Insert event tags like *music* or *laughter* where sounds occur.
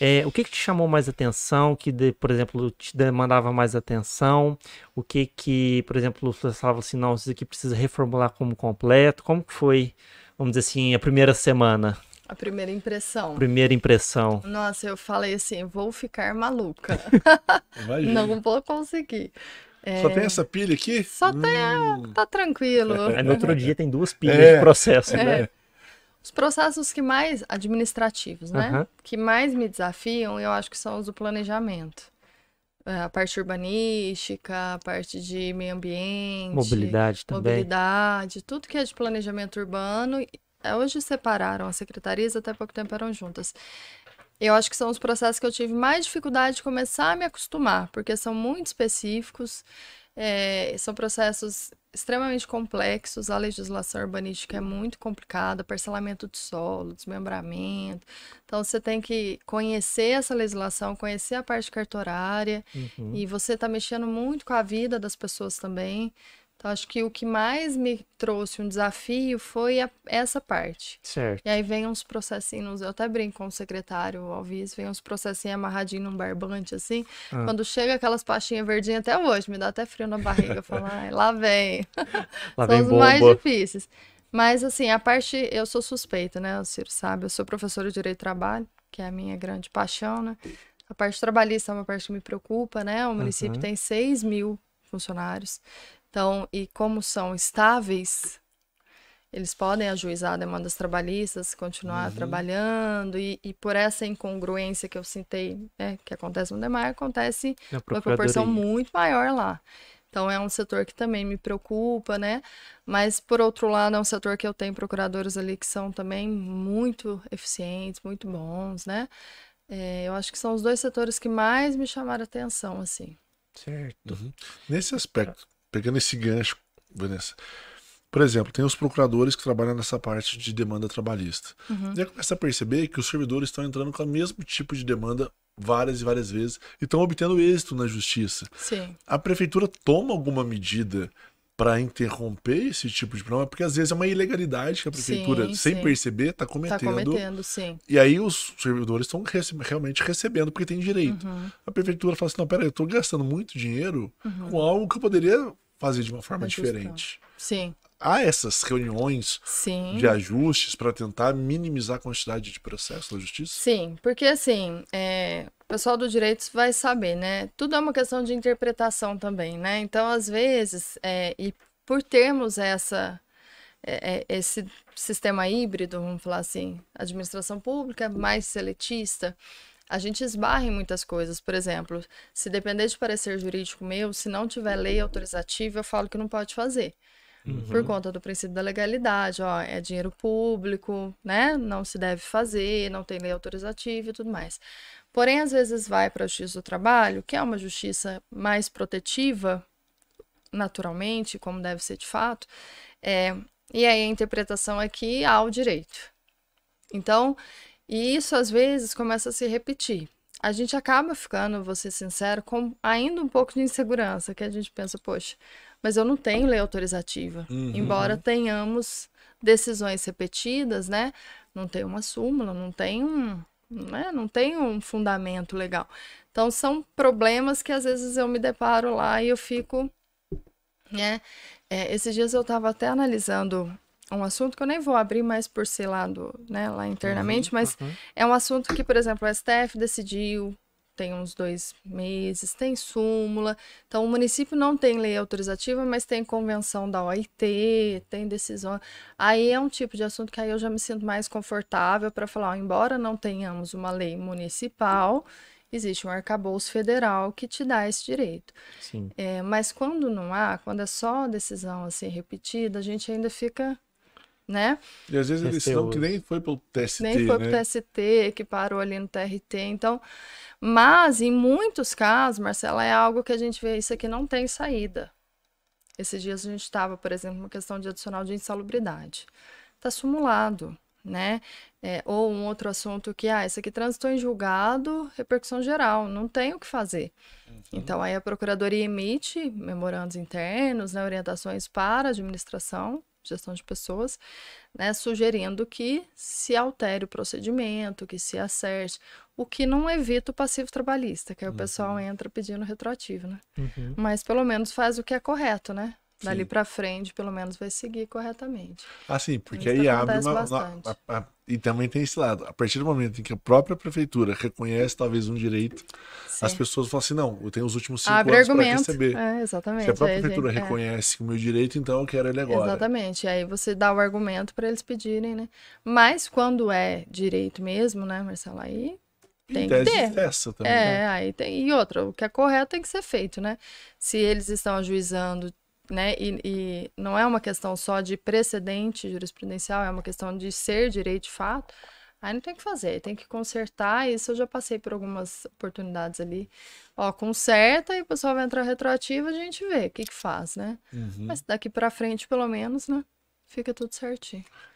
É, o que, que, te chamou mais atenção, que, de, por exemplo, te demandava mais atenção? O que que, por exemplo, você falava assim, não, isso aqui precisa reformular como completo? Como que foi, vamos dizer assim, a primeira semana? A primeira impressão. Primeira impressão. Nossa, eu falei assim, vou ficar maluca. *laughs* não vou conseguir. É... Só tem essa pilha aqui? Só hum. tem, tá tranquilo. no outro *laughs* dia tem duas é. pilhas é. de processo, é. né? Os processos que mais administrativos, né? Uhum. Que mais me desafiam, eu acho que são os do planejamento. É, a parte urbanística, a parte de meio ambiente. Mobilidade também. Mobilidade, tudo que é de planejamento urbano. É, hoje separaram as secretarias, até pouco tempo eram juntas. Eu acho que são os processos que eu tive mais dificuldade de começar a me acostumar, porque são muito específicos. É, são processos extremamente complexos, a legislação urbanística é muito complicada, parcelamento de solo, desmembramento. Então você tem que conhecer essa legislação, conhecer a parte cartorária uhum. e você está mexendo muito com a vida das pessoas também. Então, acho que o que mais me trouxe um desafio foi a, essa parte. Certo. E aí vem uns processinhos, eu até brinco com o secretário Alvis, vem uns processinhos amarradinhos num barbante, assim. Ah. Quando chega aquelas pastinhas verdinhas até hoje, me dá até frio na barriga, falar, *laughs* lá vem. Lá São vem os bomba. mais difíceis. Mas, assim, a parte, eu sou suspeita, né, o Ciro sabe, eu sou professora de Direito do Trabalho, que é a minha grande paixão, né. A parte trabalhista é uma parte que me preocupa, né? O município uhum. tem 6 mil funcionários. Então, e como são estáveis, eles podem ajuizar demandas trabalhistas, continuar uhum. trabalhando, e, e, por essa incongruência que eu citei, né, que acontece no DEMAR, acontece uma proporção muito maior lá. Então é um setor que também me preocupa, né? Mas por outro lado, é um setor que eu tenho procuradores ali que são também muito eficientes, muito bons, né? É, eu acho que são os dois setores que mais me chamaram atenção, assim. Certo. Uhum. Nesse aspecto, pegando esse gancho, Vanessa. Por exemplo, tem os procuradores que trabalham nessa parte de demanda trabalhista. Uhum. E aí começa a perceber que os servidores estão entrando com o mesmo tipo de demanda várias e várias vezes e estão obtendo êxito na justiça. Sim. A prefeitura toma alguma medida para interromper esse tipo de problema, porque às vezes é uma ilegalidade que a prefeitura, sim, sem sim. perceber, está cometendo. Está cometendo, sim. E aí os servidores estão rece realmente recebendo, porque tem direito. Uhum. A prefeitura fala assim: não, peraí, eu estou gastando muito dinheiro uhum. com algo que eu poderia fazer de uma forma Ajustar. diferente. Sim. Há essas reuniões Sim. de ajustes para tentar minimizar a quantidade de processos da justiça? Sim, porque assim, é, o pessoal do direito vai saber, né? Tudo é uma questão de interpretação também, né? Então, às vezes, é, e por termos essa é, é esse sistema híbrido, vamos falar assim, administração pública é mais seletista, a gente esbarra em muitas coisas. Por exemplo, se depender de parecer jurídico meu, se não tiver lei autorizativa, eu falo que não pode fazer. Uhum. Por conta do princípio da legalidade, ó, é dinheiro público, né? Não se deve fazer, não tem lei autorizativa e tudo mais. Porém, às vezes vai para a justiça do trabalho, que é uma justiça mais protetiva, naturalmente, como deve ser de fato, é, e aí a interpretação é que há o direito. Então, e isso às vezes começa a se repetir. A gente acaba ficando, vou ser sincero, com ainda um pouco de insegurança, que a gente pensa, poxa, mas eu não tenho lei autorizativa. Uhum. Embora uhum. tenhamos decisões repetidas, né? Não tem uma súmula, não tem um, né? não tem um fundamento legal. Então são problemas que às vezes eu me deparo lá e eu fico, né? É, esses dias eu estava até analisando um assunto que eu nem vou abrir mais por ser lá, do, né, lá uhum, internamente, uhum, mas uhum. é um assunto que, por exemplo, o STF decidiu, tem uns dois meses, tem súmula. Então, o município não tem lei autorizativa, mas tem convenção da OIT, tem decisão. Aí é um tipo de assunto que aí eu já me sinto mais confortável para falar, ó, embora não tenhamos uma lei municipal existe um arcabouço federal que te dá esse direito. É, mas quando não há, quando é só decisão assim repetida, a gente ainda fica né? E às vezes eles decisão que nem foi pelo TST, Nem foi né? pro TST, que parou ali no TRT, então... Mas, em muitos casos, Marcela, é algo que a gente vê, isso aqui não tem saída. Esses dias a gente estava, por exemplo, uma questão de adicional de insalubridade. Está simulado, né? É, ou um outro assunto que, ah, isso aqui transitou em julgado, repercussão geral, não tem o que fazer. Uhum. Então, aí a Procuradoria emite memorandos internos, né, orientações para a administração, gestão de pessoas, né, sugerindo que se altere o procedimento, que se acerte, o que não evita o passivo trabalhista, que aí uhum. o pessoal uhum. entra pedindo retroativo, né? Uhum. Mas pelo menos faz o que é correto, né? Dali para frente, pelo menos, vai seguir corretamente. Ah, sim, porque aí abre uma, uma, uma, E também tem esse lado. A partir do momento em que a própria prefeitura reconhece talvez um direito, sim. as pessoas falam assim: não, eu tenho os últimos cinco abre anos para receber. É, exatamente. Se a própria aí, prefeitura gente, é. reconhece é. o meu direito, então eu quero ele agora. Exatamente. e Aí você dá o argumento para eles pedirem, né? Mas quando é direito mesmo, né, Marcelo? Aí tem que ter. É também, é, né? aí tem. E outra, o que é correto tem que ser feito, né? Se eles estão ajuizando né? E, e, não é uma questão só de precedente jurisprudencial, é uma questão de ser direito de fato. Aí não tem o que fazer, tem que consertar. Isso eu já passei por algumas oportunidades ali. Ó, conserta e o pessoal vai entrar retroativo, a gente vê o que, que faz, né? Uhum. Mas daqui para frente, pelo menos, né? Fica tudo certinho.